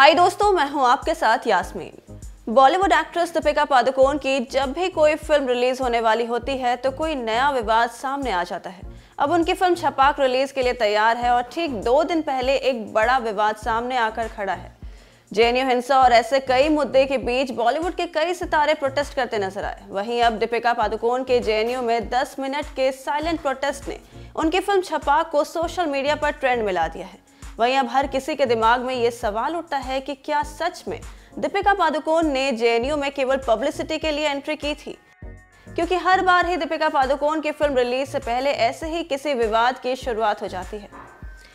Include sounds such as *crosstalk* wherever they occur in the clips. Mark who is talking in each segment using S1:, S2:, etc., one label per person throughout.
S1: हाय दोस्तों मैं हूं आपके साथ यास्मीन बॉलीवुड एक्ट्रेस दीपिका पादुकोण की जब भी कोई फिल्म रिलीज होने वाली होती है तो कोई नया विवाद सामने आ जाता है अब उनकी फिल्म छपाक रिलीज के लिए तैयार है और ठीक दो दिन पहले एक बड़ा विवाद सामने आकर खड़ा है जे हिंसा और ऐसे कई मुद्दे के बीच बॉलीवुड के कई सितारे प्रोटेस्ट करते नजर आए वहीं अब दीपिका पादुकोण के जे में 10 मिनट के साइलेंट प्रोटेस्ट ने उनकी फिल्म छपाक को सोशल मीडिया पर ट्रेंड मिला दिया है वहीं अब हर किसी के दिमाग में ये सवाल उठता है कि क्या सच में दीपिका पादुकोण ने जेएनयू में केवल पब्लिसिटी के लिए एंट्री की थी क्योंकि हर बार ही दीपिका पादुकोण की फिल्म रिलीज से पहले ऐसे ही किसी विवाद की शुरुआत हो जाती है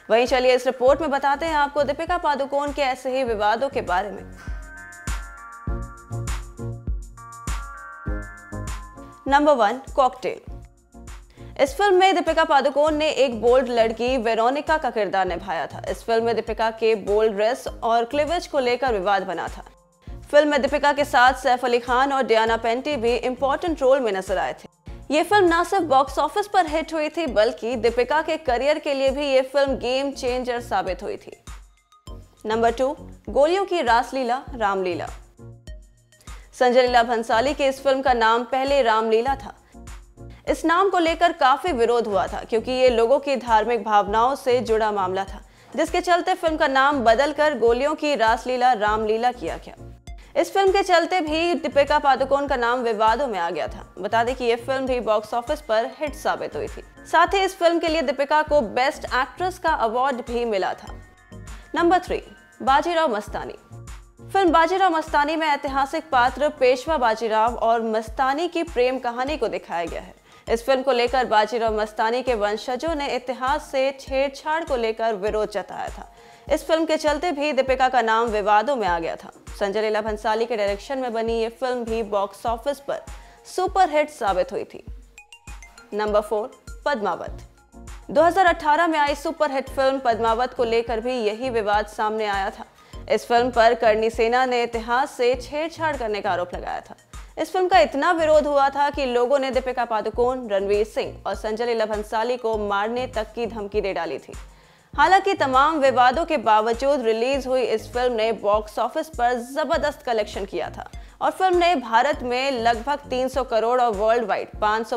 S1: वहीं चलिए इस रिपोर्ट में बताते हैं आपको दीपिका पादुकोण के ऐसे ही विवादों के बारे में नंबर वन कॉकटेल इस फिल्म में दीपिका पादुकोण ने एक बोल्ड लड़की वेरोनिका का किरदार निभाया था इस फिल्म में दीपिका के बोल्ड ड्रेस और क्लिवेज को लेकर विवाद बना था फिल्म में दीपिका के साथ सैफ अली खान और डियाना पेंटी भी इम्पोर्टेंट रोल में नजर आए थे ये फिल्म न सिर्फ बॉक्स ऑफिस पर हिट हुई थी बल्कि दीपिका के करियर के लिए भी ये फिल्म गेम चेंजर साबित हुई थी नंबर टू गोलियों की रासलीला रामलीला संजय लीला भंसाली की इस फिल्म का नाम पहले रामलीला था इस नाम को लेकर काफी विरोध हुआ था क्योंकि ये लोगों की धार्मिक भावनाओं से जुड़ा मामला था जिसके चलते फिल्म का नाम बदलकर गोलियों की रासलीला रामलीला किया गया इस फिल्म के चलते भी दीपिका पादुकोण का नाम विवादों में आ गया था बता दें कि यह फिल्म भी बॉक्स ऑफिस पर हिट साबित हुई थी साथ ही इस फिल्म के लिए दीपिका को बेस्ट एक्ट्रेस का अवार्ड भी मिला था number three Bajirao Mastani film Bajirao Mastani में ऐतिहासिक पात्र पेशवा बाजीराव और मस्तानी की प्रेम कहानी को दिखाया गया है इस फिल्म को लेकर बाजीराव मस्तानी के वंशजों ने इतिहास से छेड़छाड़ को लेकर विरोध जताया था इस फिल्म के चलते भी दीपिका का नाम विवादों में आ गया था संजय लीला भंसाली के डायरेक्शन में बनी ये फिल्म भी बॉक्स ऑफिस पर सुपरहिट साबित हुई थी नंबर फोर पद्मावत 2018 में आई सुपरहिट फिल्म पद्मावत को लेकर भी यही विवाद सामने आया था इस फिल्म पर करणी सेना ने इतिहास से छेड़छाड़ करने का आरोप लगाया था इस फिल्म का इतना विरोध हुआ था कि लोगों ने दीपिका पादुकोण रणवीर सिंह और संजय लीला भंसाली को मारने तक की धमकी दे डाली थी हालांकि तमाम विवादों के बावजूद रिलीज हुई इस फिल्म ने बॉक्स ऑफिस पर जबरदस्त कलेक्शन किया था और फिल्म ने भारत में लगभग 300 करोड़ और वर्ल्ड वाइड पांच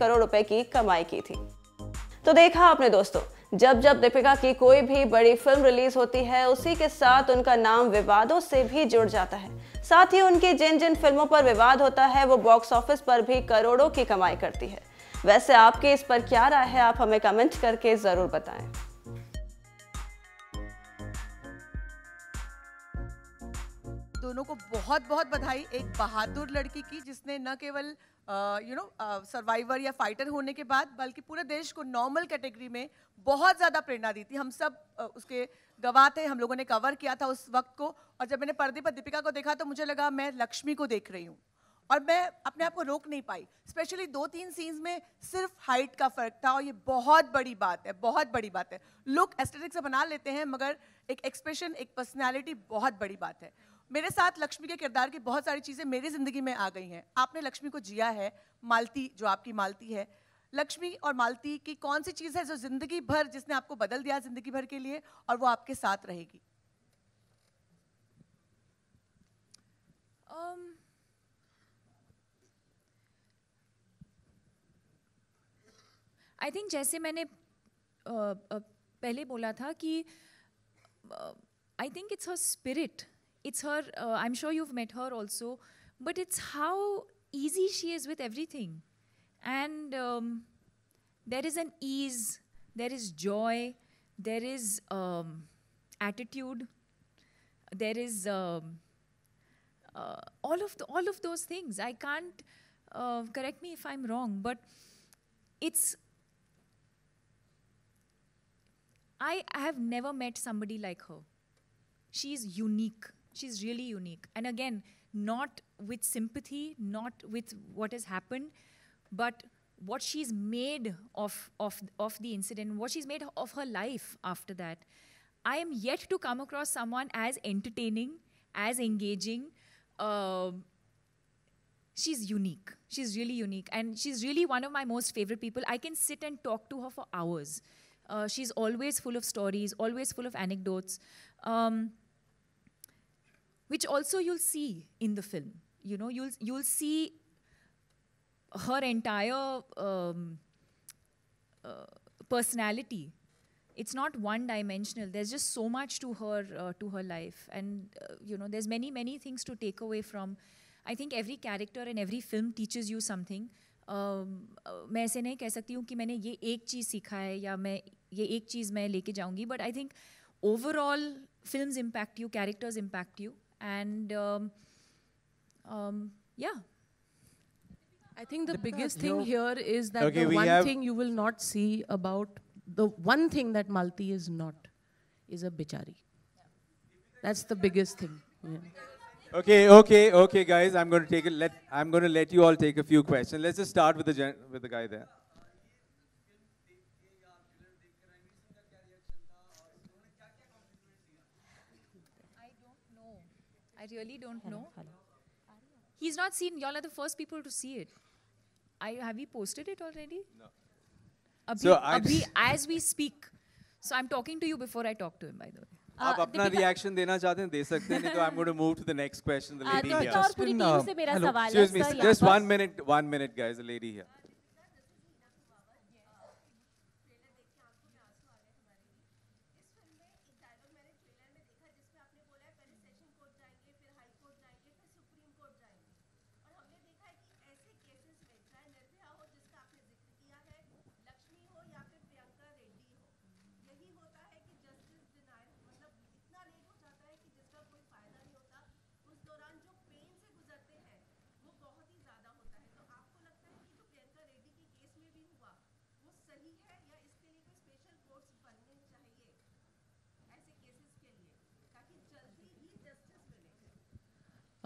S1: करोड़ रुपए की कमाई की थी तो देखा आपने दोस्तों जब जब दीपिका की कोई भी बड़ी फिल्म रिलीज होती है उसी के साथ उनका नाम विवादों से भी जुड़ जाता है साथ ही उनकी जिन जिन फिल्मों पर विवाद होता है वो बॉक्स ऑफिस पर भी करोड़ों की कमाई करती है वैसे आपके इस पर क्या राय है आप हमें कमेंट करके ज़रूर बताएं
S2: दोनों को
S3: बहुत बहुत बधाई एक बहादुर लड़की की जिसने न केवल यू नो सर्वाइवर या फाइटर होने के बाद बल्कि पूरे देश को नॉर्मल कैटेगरी में बहुत ज़्यादा प्रेरणा दी थी हम सब uh, उसके गवाह थे हम लोगों ने कवर किया था उस वक्त को और जब मैंने पर्दे पर दीपिका को देखा तो मुझे लगा मैं लक्ष्मी को देख रही हूँ और मैं अपने आप को रोक नहीं पाई स्पेशली दो तीन सीन्स में सिर्फ हाइट का फर्क था और ये बहुत बड़ी बात है बहुत बड़ी बात है लुक एस्थेटिक से बना लेते हैं मगर एक एक्सप्रेशन एक पर्सनैलिटी बहुत बड़ी बात है मेरे साथ लक्ष्मी के किरदार की बहुत सारी चीज़ें मेरी ज़िंदगी में आ गई हैं आपने लक्ष्मी को जिया है मालती जो आपकी मालती है लक्ष्मी और मालती की कौन सी चीज़ है जो ज़िंदगी भर जिसने आपको बदल दिया ज़िंदगी भर के लिए और वो आपके साथ रहेगी
S2: um, आई थिंक जैसे मैंने uh, uh, पहले बोला था कि I think it's her spirit It's her, uh, I'm sure you've met her also, but it's how easy she is with everything. And um, there is an ease, there is joy, there is um, attitude, there is um, uh, all, of the, all of those things. I can't, uh, correct me if I'm wrong, but it's I have never met somebody like her. She's unique she's really unique. And again, not with sympathy, not with what has happened, but what she's made of, of, of the incident, what she's made of her life after that. I am yet to come across someone as entertaining, as engaging. Uh, she's unique. She's really unique. And she's really one of my most favorite people. I can sit and talk to her for hours. Uh, she's always full of stories, always full of anecdotes. Um, which also you'll see in the film. You know, you'll, you'll see her entire um, uh, personality. It's not one-dimensional. There's just so much to her uh, to her life, and uh, you know, there's many many things to take away from. I think every character and every film teaches you something. Um, uh, मैं ऐसे नहीं कह सकती हूँ कि मैंने ये एक चीज़ सीखा है या मैं ये एक चीज़ मैं लेके जाऊँगी but I think overall film impact you characters impact you and um, um, yeah. I think the, biggest thing no. here is that okay, the one thing
S3: you will not see about the one thing that Malti is not is a bichari. Yeah. That's the biggest thing. Yeah. Okay, okay, okay, guys. I'm going to take it. Let I'm going to let you all take a few questions. Let's just start with the with the guy there.
S2: I really don't know. He's not seen. Y'all are the first people to see it. I, have we posted it already? No. Abhi, so Abhi, *laughs* as we speak. So I'm talking to you before I talk to him, by the way. Uh, आप अपना reaction
S3: देना चाहते हैं दे सकते हैं नहीं तो I am going to move to the next question the lady here just one minute one minute guys the lady here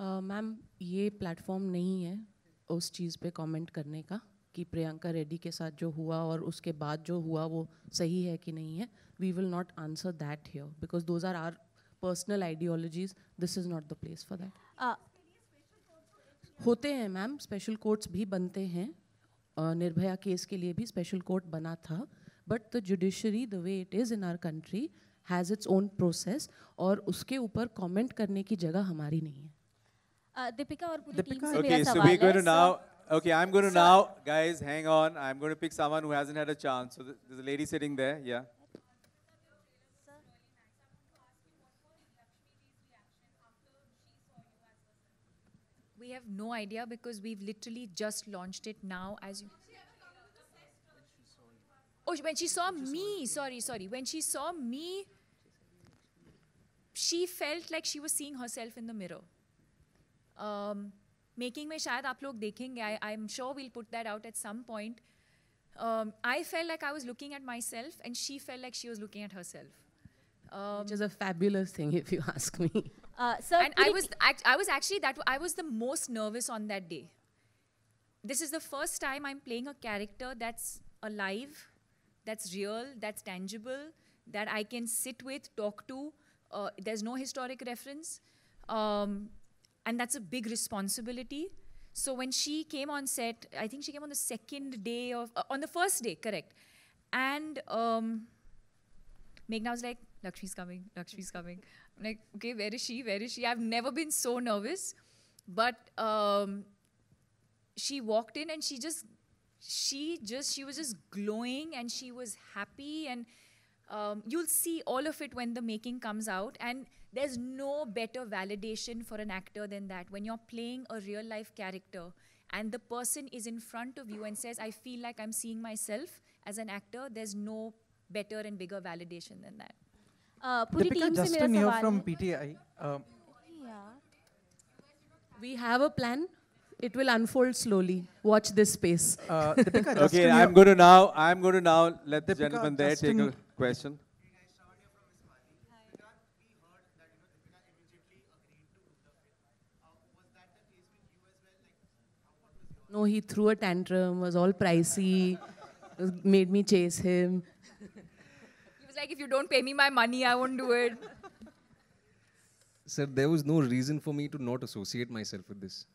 S3: ma'am ये प्लेटफॉर्म नहीं है उस चीज़ पे कमेंट करने का कि प्रियंका रेड्डी के साथ जो हुआ और उसके बाद जो हुआ वो सही है कि नहीं है we will not answer that here because those are are personal ideologies this is not the place for that होते हैं मैम स्पेशल कोर्ट्स भी बनते हैं uh, निर्भया केस के लिए भी स्पेशल कोर्ट बना था but the judiciary the way it is in our country has its own process और उसके ऊपर कमेंट करने की जगह हमारी नहीं है
S2: Uh, Deepika or Puri Deepika? team Okay, so we're going to now.
S3: Okay, I'm going to now, guys, hang on. I'm going to pick someone who hasn't had a chance. So th there's a lady sitting there. Yeah.
S2: We have no idea because we've literally just launched it now as you. Oh, when she saw me, sorry, sorry. When she saw me, she felt like she was seeing herself in the mirror. Making um, में शायद आप लोग देखेंगे I I am sure will put that out at some point I felt like I was looking at myself and she felt like she was looking at herself Um, Which
S3: is a fabulous thing, if you *laughs* ask me.
S2: Uh, so and I was, I was actually that I was the most nervous on that day. This is the first time I'm playing a character that's alive, that's real, that's tangible, that I can sit with, talk to. Uh, there's no historic reference. Um, and that's a big responsibility. So when she came on set, I think she came on the second day of, uh, on the first day, correct. And um, Meghna was like, Lakshmi's coming, Lakshmi's coming. I'm like, okay, where is she? Where is she? I've never been so nervous. But um, she walked in and she just, she just, she was just glowing and she was happy. And um, you'll see all of it when the making comes out. And there's no better validation for an actor than that. When you're playing a real life character and the person is in front of you and says, I feel like I'm seeing myself as an actor, there's no better and bigger validation than that. Uh, पूरी from
S3: PTI. Um, yeah. We have a plan. It will unfold slowly. Watch this space. Uh, *laughs* okay, I'm going to now. I'm going to now let the Deepika, gentleman there Justin, take a question. No, he threw a tantrum, was all pricey, made me chase him.
S2: He was like, if you don't pay me my money, I won't do it.
S3: Sir, there was no reason for me to not associate myself with this.